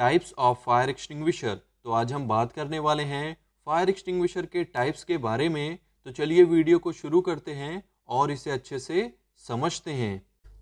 types of fire extinguisher तो आज हम बात करने वाले हैं फायर एक्सटिंग्विशर के टाइप्स के बारे में तो चलिए वीडियो को शुरू करते हैं और इसे अच्छे से समझते हैं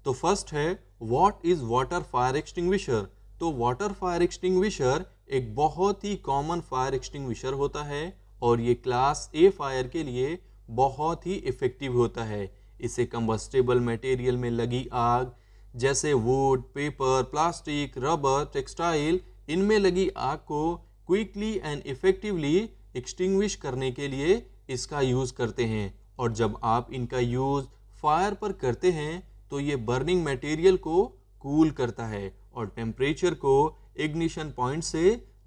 तो फर्स्ट है what is water fire extinguisher तो वाटर फायर एक्सटिंग्विशर एक बहुत ही कॉमन फायर एक्सटिंग्विशर होता है और ये क्लास ए फायर के लिए बहुत ही इफ़ेक्टिव होता है इसे कम्बस्टेबल मटेरियल में लगी आग जैसे wood paper plastic rubber textile इनमें लगी आग को क्विकली एंड इफ़ेक्टिवली एक्सटिंग्विश करने के लिए इसका यूज़ करते हैं और जब आप इनका यूज़ फायर पर करते हैं तो ये बर्निंग मटेरियल को कूल करता है और टेम्परेचर को इग्निशन पॉइंट से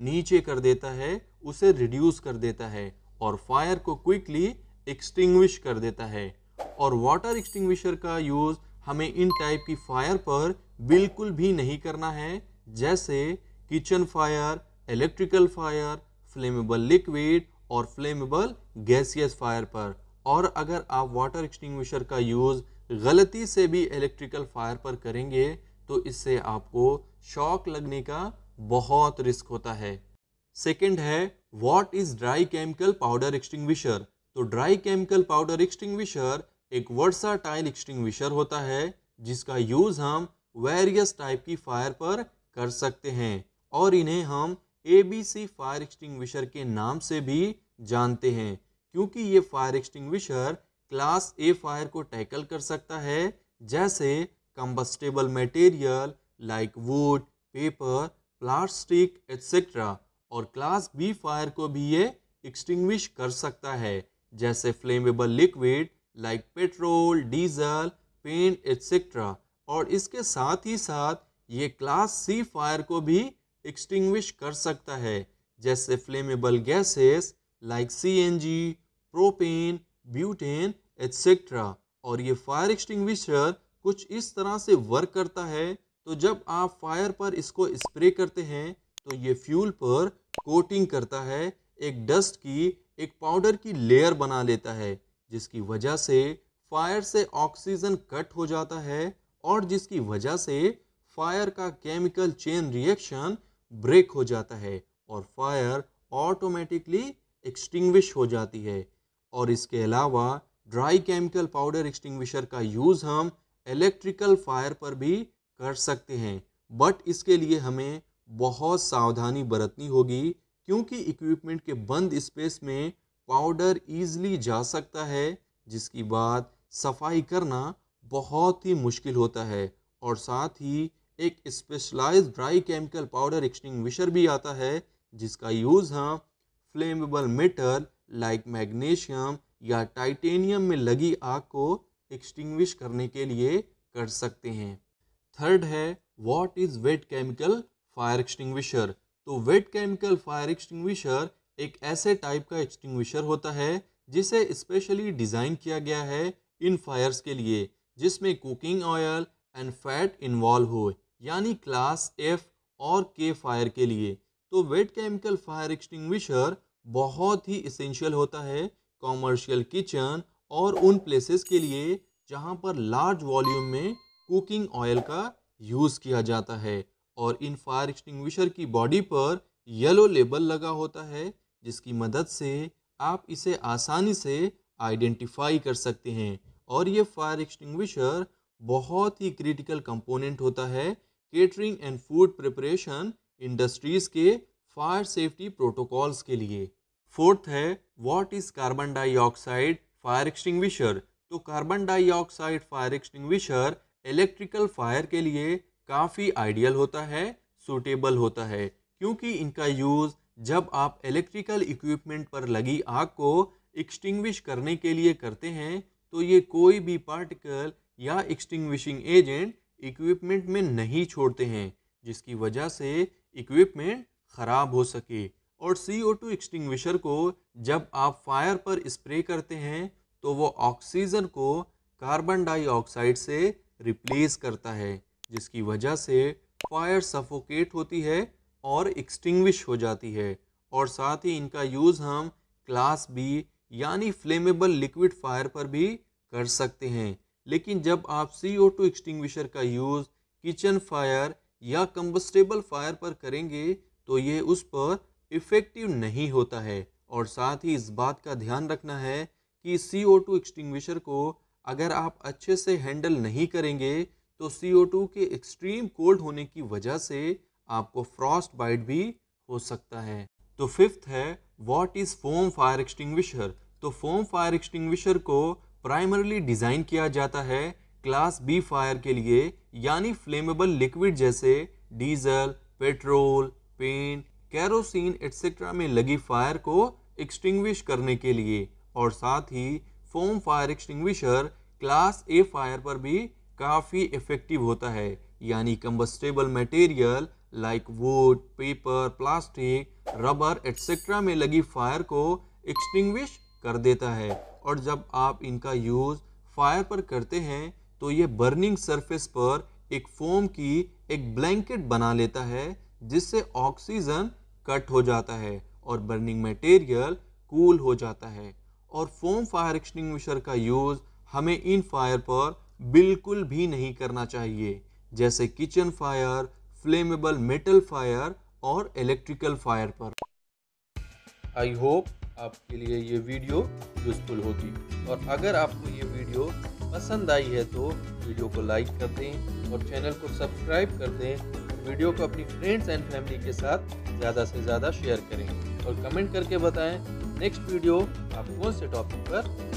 नीचे कर देता है उसे रिड्यूस कर देता है और फायर को क्विकली एक्सटिंग्विश कर देता है और वाटर एक्सटिंग्विशर का यूज़ हमें इन टाइप की फायर पर बिल्कुल भी नहीं करना है जैसे kitchen fire electrical fire flammable liquid और फ्लेमेबल गैसियस फायर पर और अगर आप वाटर एक्सटिंग्विशर का यूज़ गलती से भी इलेक्ट्रिकल फायर पर करेंगे तो इससे आपको शॉक लगने का बहुत रिस्क होता है सेकंड है what is dry chemical powder extinguisher तो ड्राई केमिकल पाउडर एक्सटिंग्विशर एक वर्सा टाइल एक्सटिंग्विशर होता है जिसका यूज़ हम वेरियस टाइप की फायर पर कर सकते हैं और इन्हें हम A B C fire extinguisher के नाम से भी जानते हैं क्योंकि ये fire extinguisher class A fire को टैकल कर सकता है जैसे combustible material like wood paper plastic etcetera और क्लास बी फायर को भी ये एक्सटिंग्विश कर सकता है जैसे flammable liquid like petrol diesel paint etcetera और इसके साथ ही साथ ये क्लास सी फायर को भी एक्सटिंग्विश कर सकता है जैसे flammable gases like CNG, propane butane etcetera और ये फायर एक्सटिंग्विशर कुछ इस तरह से वर्क करता है तो जब आप फायर पर इसको स्प्रे करते हैं तो ये फ्यूल पर कोटिंग करता है एक डस्ट की एक पाउडर की लेयर बना लेता है जिसकी वजह से फायर से ऑक्सीजन कट हो जाता है और जिसकी वजह से फायर का केमिकल चेन रिएक्शन ब्रेक हो जाता है और फायर ऑटोमेटिकली एक्सटिंग्विश हो जाती है और इसके अलावा ड्राई केमिकल पाउडर एक्सटिंग्विशर का यूज़ हम इलेक्ट्रिकल फायर पर भी कर सकते हैं बट इसके लिए हमें बहुत सावधानी बरतनी होगी क्योंकि इक्विपमेंट के बंद स्पेस में पाउडर ईजली जा सकता है जिसकी बात सफाई करना बहुत ही मुश्किल होता है और साथ ही एक specialize dry chemical powder extinguisher भी आता है जिसका यूज़ हम फ्लेमेबल मेटल लाइक मैग्नीशियम या टाइटेनियम में लगी आग को एक्सटिंग्विश करने के लिए कर सकते हैं थर्ड है what is wet chemical fire extinguisher तो वेट केमिकल फायर एक्सटिंग्विशर एक ऐसे टाइप का एक्सटिंग्विशर होता है जिसे स्पेशली डिज़ाइन किया गया है इन फायर्स के लिए जिसमें cooking oil and fat involve हो यानी क्लास एफ और के फायर के लिए तो वेट केमिकल फायर एक्सटिंग्विशर बहुत ही इसेंशियल होता है कॉमर्शियल किचन और उन प्लेसेस के लिए जहाँ पर लार्ज वॉल्यूम में कुकिंग ऑयल का यूज़ किया जाता है और इन फायर एक्सटिंग्विशर की बॉडी पर येलो लेबल लगा होता है जिसकी मदद से आप इसे आसानी से आइडेंटिफाई कर सकते हैं और ये फायर एक्सटिंग्विशर बहुत ही क्रिटिकल कंपोनेंट होता है catering and food preparation industries के फायर सेफ्टी प्रोटोकॉल्स के लिए फोर्थ है what is carbon dioxide fire extinguisher तो carbon dioxide fire extinguisher electrical fire के लिए काफ़ी आइडियल होता है सूटेबल होता है क्योंकि इनका यूज़ जब आप इलेक्ट्रिकल इक्विपमेंट पर लगी आग को एक्सटिंग्विश करने के लिए करते हैं तो ये कोई भी पार्टिकल या एक्सटिंग्विशिंग एजेंट इक्विपमेंट में नहीं छोड़ते हैं जिसकी वजह से इक्विपमेंट ख़राब हो सके और सी ओ टू एक्सटिंग्विशर को जब आप फायर पर स्प्रे करते हैं तो वो ऑक्सीजन को कार्बन डाइऑक्साइड से रिप्लेस करता है जिसकी वजह से फायर सफोकेट होती है और एक्सटिंग्विश हो जाती है और साथ ही इनका यूज़ हम क्लास बी यानी फ्लेमेबल लिक्विड फायर पर भी कर सकते हैं लेकिन जब आप सी ओ टू एक्सटिंग्विशर का यूज़ किचन फायर या कंबस्टेबल फायर पर करेंगे तो ये उस पर इफ़ेक्टिव नहीं होता है और साथ ही इस बात का ध्यान रखना है कि सी ओ टू एक्सटिंग्विशर को अगर आप अच्छे से हैंडल नहीं करेंगे तो सी ओ टू के एक्सट्रीम कोल्ड होने की वजह से आपको फ्रॉस्ट बाइट भी हो सकता है तो फिफ्थ है what is foam fire extinguisher तो फोम फायर एक्सटिंग्विशर को प्राइमरली डिज़ाइन किया जाता है क्लास बी फायर के लिए यानी फ्लेमेबल लिक्विड जैसे diesel petrol paint kerosene etcetera में लगी फायर को एक्सटिंग्विश करने के लिए और साथ ही foam fire extinguisher class A fire पर भी काफ़ी इफ़ेक्टिव होता है यानी combustible material like wood paper plastic rubber etcetera में लगी फायर को एक्सटिंग्विश कर देता है और जब आप इनका यूज़ फायर पर करते हैं तो ये बर्निंग सरफेस पर एक फोम की एक ब्लैंकेट बना लेता है जिससे ऑक्सीजन कट हो जाता है और बर्निंग मटेरियल कूल हो जाता है और फोम फायर एक्सटिंग्विशर का यूज़ हमें इन फायर पर बिल्कुल भी नहीं करना चाहिए जैसे kitchen fire flammable metal fire और इलेक्ट्रिकल फायर पर आई होप आपके लिए ये वीडियो यूज़फुल होगी और अगर आपको ये वीडियो पसंद आई है तो वीडियो को लाइक कर दें और चैनल को सब्सक्राइब कर दें वीडियो को अपनी फ्रेंड्स एंड फैमिली के साथ ज़्यादा से ज़्यादा शेयर करें और कमेंट करके बताएं नेक्स्ट वीडियो आप कौन से टॉपिक पर